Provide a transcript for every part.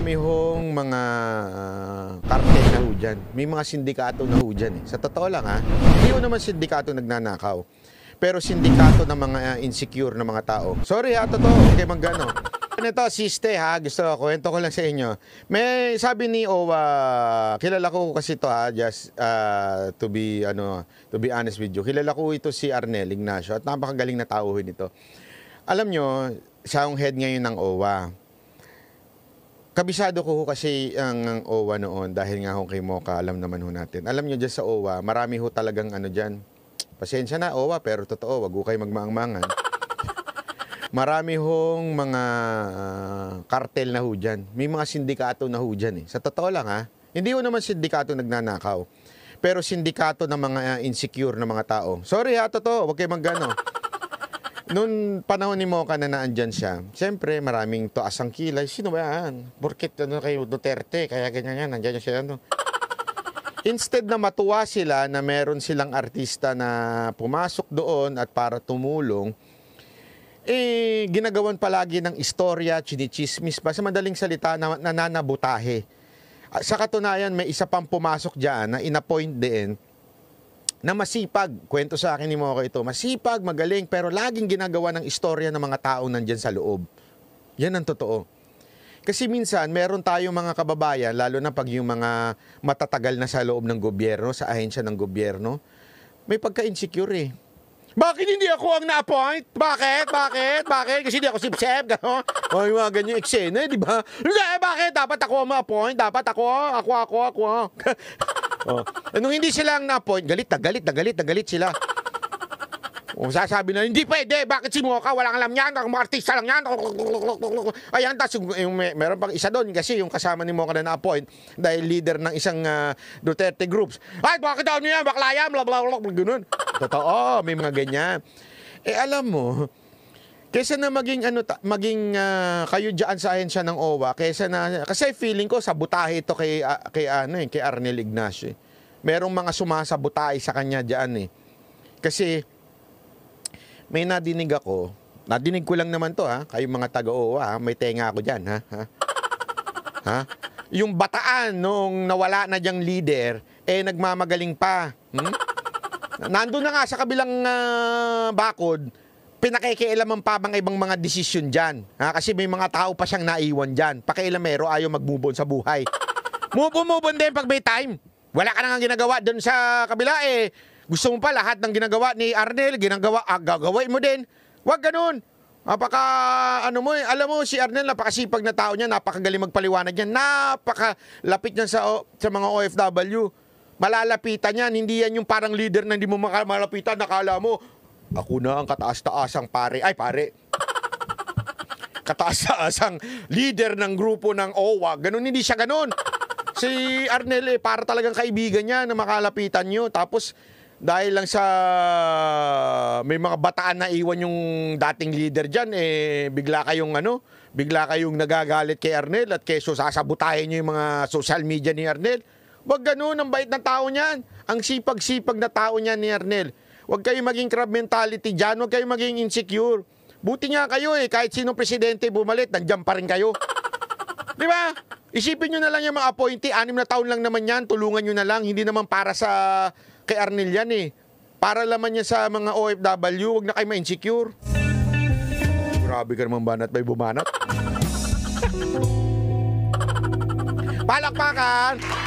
Marami hong mga uh, ah, kartel na ho dyan. May mga sindikato na ho dyan. Eh. Sa totoo lang ha, hindi ho naman sindikato nagnanakaw. Pero sindikato ng mga uh, insecure na mga tao. Sorry ha, totoo. Okay, manggano. Ito, siste ha, gusto ko, kwento ko lang sa inyo. May sabi ni Owa, kilala ko kasi to ha, just uh, to be, ano, to be honest with you. Kilala ko ito si Arnel Ignacio at napakagaling na tao ito. Alam nyo, siya ang head ngayon ng OWA. Kabisado ko ho kasi ang, ang OWA noon dahil nga ho kay Mocha, alam naman ho natin. Alam nyo dyan sa OWA, marami ho talagang ano dyan. Pasensya na OWA pero totoo, wag ho kayo magmaangmangan. marami hong mga uh, na ho dyan. May mga sindikato na ho dyan eh. Sa totoo lang ha, hindi ho naman sindikato nagnanakaw. Pero sindikato ng mga uh, insecure na mga tao. Sorry ha, totoo, wag kayo magano. Noon panahon ni Mocha na naandyan siya, siyempre maraming toas ang kilay. Sino ba yan? Burkit ano kayo Duterte, kaya ganyan yan, nandyan siya ano. Instead na matuwa sila na meron silang artista na pumasok doon at para tumulong, eh, ginagawan palagi ng istorya, chinichismis pa. Sa madaling salita, na, nananabutahe. Sa katunayan, may isa pang pumasok dyan na inappoint din na masipag. Kwento sa akin ni Moko ito. Masipag, magaling, pero laging ginagawa ng istorya ng mga tao nandyan sa loob. Yan ang totoo. Kasi minsan, meron tayong mga kababayan, lalo na pag yung mga matatagal na sa loob ng gobyerno, sa ahensya ng gobyerno, may pagka-insecure eh. Bakit hindi ako ang na-appoint? Bakit? Bakit? Bakit? Kasi hindi ako sip-sip. Gano'n? O oh, yung mga ganyan eksena, di ba? Eh, bakit? Dapat ako ang ma-appoint? Dapat ako? Ako, ako, ako oh. E nung hindi sila ang na-appoint, galit na galit na galit na galit sila. O oh, sasabi na, hindi pwede, bakit si Mocha, walang alam niyan, ang artista lang yan. Ayan, tapos yung, yung, may, meron pang isa doon kasi yung kasama ni Mocha na na-appoint dahil leader ng isang uh, Duterte groups. Ay, bakit daw niya, bakla yan, bla bla bla, ganun. Totoo, may mga ganyan. Eh alam mo, Kaysa na maging ano ta, maging uh, kayo diyan sa ahensya ng OWA, kaysa na kasi feeling ko sabotahe ito kay uh, kay ano eh, kay Arnel Ignacio. Eh. Merong mga sumasabotahe sa kanya diyan eh. Kasi may nadinig ako, nadinig ko lang naman to ha, kayong mga taga-OWA, may tenga ako diyan ha. Ha? ha? Yung bataan nung nawala na diyang leader, eh nagmamagaling pa. Hmm? Nandun na nga sa kabilang uh, bakod, pinakikialaman pa bang ibang mga desisyon dyan? Ha? Kasi may mga tao pa siyang naiwan dyan. Pakialamero, ayaw mag-move on sa buhay. Move on, move on din pag may time. Wala ka nang ginagawa doon sa kabila eh. Gusto mo pa lahat ng ginagawa ni Arnel, ginagawa, ah, gagawin mo din. Huwag ganun. Napaka, ano mo, eh, alam mo, si Arnel, napakasipag na tao niya, napakagaling magpaliwanag niya, napakalapit niya sa, sa mga OFW. Malalapitan yan, hindi yan yung parang leader na hindi mo makalapitan, nakala mo, ako na ang kataas-taasang pare. Ay, pare. Kataas-taasang leader ng grupo ng OWA. Ganun, hindi siya ganun. Si Arnel, eh, para talagang kaibigan niya na makalapitan niyo. Tapos, dahil lang sa may mga bataan na iwan yung dating leader diyan eh bigla kayong ano bigla kayong nagagalit kay Arnel at keso sasabutahin niyo yung mga social media ni Arnel wag ganun, ang bait ng tao niyan ang sipag-sipag na tao niyan ni Arnel Huwag kayong maging crab mentality dyan. Huwag kayong maging insecure. Buti nga kayo eh, kahit sino presidente bumalit, nandiyan pa rin kayo. Di ba? Isipin nyo na lang yung mga appointee, anim na taon lang naman yan, tulungan nyo na lang, hindi naman para sa kay Arnel yan eh. Para laman niya sa mga OFW, huwag na kayo ma-insecure. Grabe ka naman banat, may bumanat. Palakpakan!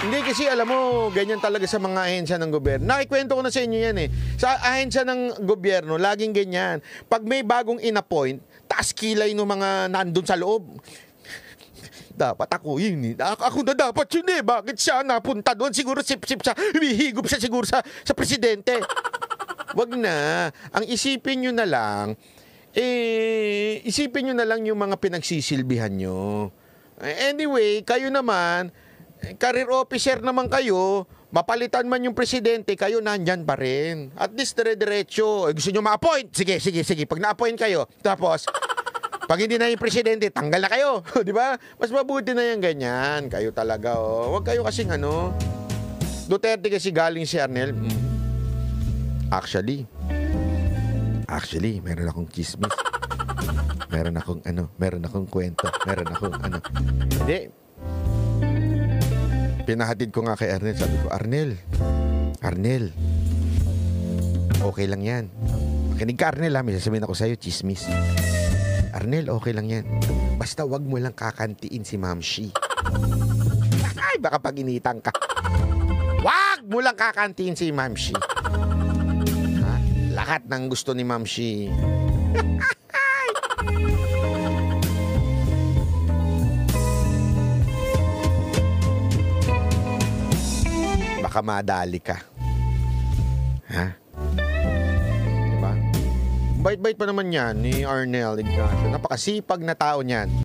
Hindi kasi alam mo, ganyan talaga sa mga ahensya ng gobyerno. Nakikwento ko na sa inyo yan eh. Sa ahensya ng gobyerno, laging ganyan. Pag may bagong inappoint, taas kilay ng mga nandun sa loob. dapat ako yun eh. Ako, ako na dapat yun eh. Bakit siya napunta doon? Siguro sip-sip sa, humihigop siya siguro sa, sa presidente. Wag na. Ang isipin nyo na lang, eh, isipin nyo na lang yung mga pinagsisilbihan nyo. Anyway, kayo naman, career officer naman kayo, mapalitan man yung presidente, kayo nandyan pa rin. At least dire-diretso. Eh, gusto nyo ma-appoint? Sige, sige, sige. Pag na-appoint kayo, tapos, pag hindi na yung presidente, tanggal na kayo. di ba? Mas mabuti na yung ganyan. Kayo talaga, oh. Huwag kayo kasing ano. Duterte kasi galing si Arnel. Hmm. Actually, actually, meron akong chismis. Meron akong ano, meron akong kwento, meron akong ano. Hindi, Pinahatid ko nga kay Arnel. Sabi ko, Arnel, Arnel, okay lang yan. Makinig ka, Arnel, ha? May sasabihin ako sa'yo, chismis. Arnel, okay lang yan. Basta wag mo lang kakantiin si Ma'am Shi. Ay, baka pag ka. Wag mo lang kakantiin si Ma'am Shi. Ha? Lahat ng gusto ni Ma'am Shi. baka madali ka. Ha? Diba? Bait-bait pa naman yan ni Arnel Ignacio. Napakasipag na tao niyan.